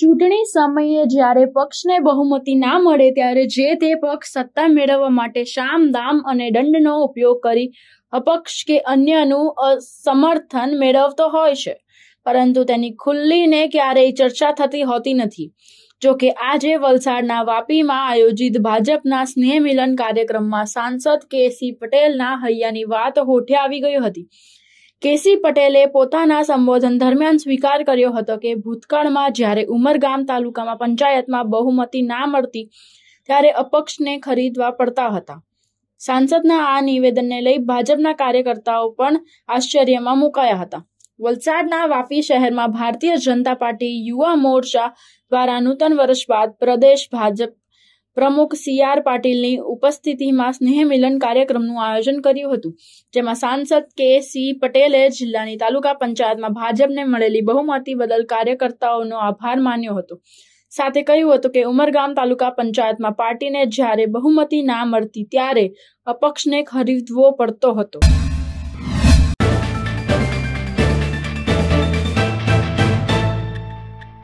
ચૂંટણી સમયે જ્યારે પક્ષને બહુમતી ના મળે ત્યારે જે તે પક્ષ સત્તા મેળવવા માટે શામ દામ અને દંડનો ઉપયોગ કરી અપક્ષ કે અન્યનું સમર્થન મેળવતો હોય છે પરંતુ તેની ખુલ્લીને ક્યારેય ચર્ચા થતી હોતી નથી જો કે આજે વલસાડના વાપીમાં આયોજિત ભાજપના સ્નેહ મિલન કાર્યક્રમમાં સાંસદ કેસી પટેલના હૈયાની વાત હોઠે આવી ગઈ હતી કેસી પટેલે પોતાના સંબોધન દરમિયાન સ્વીકાર કર્યો હતો કે ભૂતકાળમાં જ્યારે ઉમરગામ તાલુકામાં પંચાયતમાં બહુમતી ના મળતી ત્યારે અપક્ષને ખરીદવા પડતા હતા સાંસદના આ નિવેદનને લઈ ભાજપના કાર્યકર્તાઓ પણ આશ્ચર્યમાં મુકાયા હતા વલસાડના વાપી શહેરમાં ભારતીય જનતા પાર્ટી યુવા મોરચા દ્વારા નૂતન વર્ષ બાદ પ્રદેશ ભાજપ પ્રમુખ સી આર પાટીલની ઉપસ્થિતિમાં સ્નેહ મિલન કાર્યક્રમનું આયોજન કર્યું હતું જેમાં સાંસદ કે સી પટેલે જિલ્લાની તાલુકા પંચાયતમાં ભાજપને મળેલી બહુમતી બદલ કાર્યકર્તાઓનો આભાર માન્યો હતો સાથે કહ્યું હતું કે ઉમરગામ તાલુકા પંચાયતમાં પાર્ટીને જ્યારે બહુમતી ના મળતી ત્યારે અપક્ષને ખરીદવો પડતો હતો